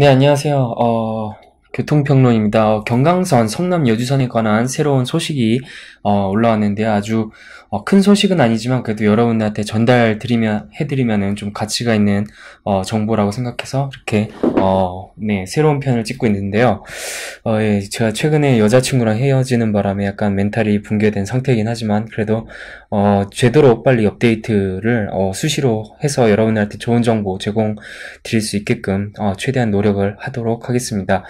네, 안녕하세요. 어, 교통평론입니다. 어, 경강선 성남 여주선에 관한 새로운 소식이 어, 올라왔는데 아주 어, 큰 소식은 아니지만 그래도 여러분들한테 전달 드리면 해드리면은 좀 가치가 있는 어, 정보라고 생각해서 이렇게 어, 네 새로운 편을 찍고 있는데요. 어, 예, 제가 최근에 여자친구랑 헤어지는 바람에 약간 멘탈이 붕괴된 상태이긴 하지만 그래도 제대로 빨리 업데이트를 수시로 해서 여러분들한테 좋은 정보 제공 드릴 수 있게끔 최대한 노력을 하도록 하겠습니다.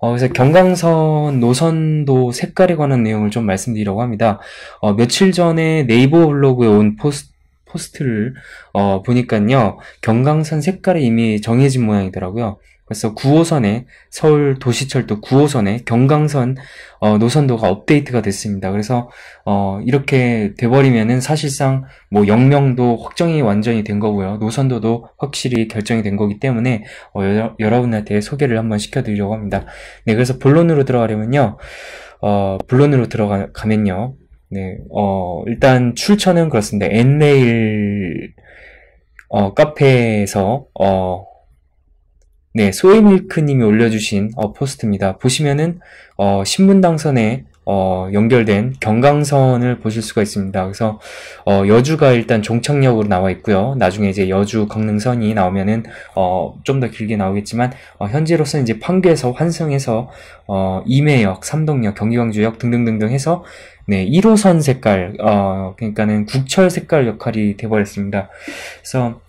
어, 그래서 경강선 노선도 색깔에 관한 내용을 좀 말씀드리려고 합니다. 어, 며칠 전에 네이버 블로그에 온포스 포스트를 어, 보니까요 경강선 색깔이 이미 정해진 모양이더라고요. 그래서 9호선에 서울 도시철도 9호선에 경강선 어, 노선도가 업데이트가 됐습니다. 그래서 어, 이렇게 돼버리면은 사실상 뭐 역명도 확정이 완전히 된 거고요. 노선도도 확실히 결정이 된 거기 때문에 어, 여, 여러분한테 소개를 한번 시켜드리려고 합니다. 네, 그래서 본론으로 들어가려면요. 어, 본론으로 들어가면요. 네, 어, 일단 출처는 그렇습니다. 엔레일 어, 카페에서 어, 네, 소이밀크님이 올려주신 어, 포스트입니다. 보시면은 어, 신문 당선에 어, 연결된 경강선을 보실 수가 있습니다. 그래서 어, 여주가 일단 종착역으로 나와 있고요. 나중에 이제 여주 강릉선이 나오면은 어, 좀 더 길게 나오겠지만 어, 현재로서는 이제 판교에서 환승해서 어, 임해역, 삼동역, 경기광주역 등등등등 해서 네, 1호선 색깔 어, 그러니까는 국철 색깔 역할이 돼버렸습니다. 그래서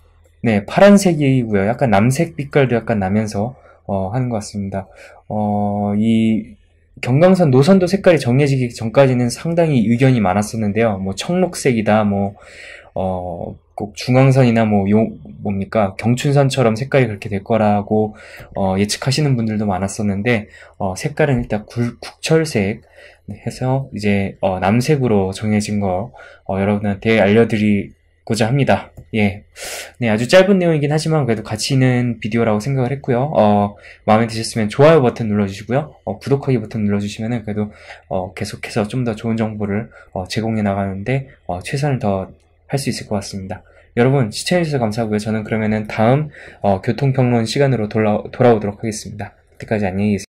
네, 파란색이고요. 약간 남색 빛깔도 약간 나면서 어, 하는 것 같습니다. 어, 이 경강선 노선도 색깔이 정해지기 전까지는 상당히 의견이 많았었는데요. 뭐 청록색이다, 뭐 어, 꼭 중앙선이나 뭐 요, 뭡니까 경춘선처럼 색깔이 그렇게 될 거라고 어, 예측하시는 분들도 많았었는데 어, 색깔은 일단 굴, 국철색 네, 해서 이제 어, 남색으로 정해진 거 어, 여러분한테 알려드리 고자 합니다. 예. 네, 아주 짧은 내용이긴 하지만 그래도 가치 있는 비디오라고 생각을 했고요. 어, 마음에 드셨으면 좋아요 버튼 눌러주시고요. 어, 구독하기 버튼 눌러주시면 그래도 어, 계속해서 좀 더 좋은 정보를 어, 제공해 나가는데 어, 최선을 더 할 수 있을 것 같습니다. 여러분 시청해주셔서 감사하고요. 저는 그러면은 다음 어, 교통평론 시간으로 돌아, 돌아오도록 하겠습니다. 그때까지 안녕히 계세요.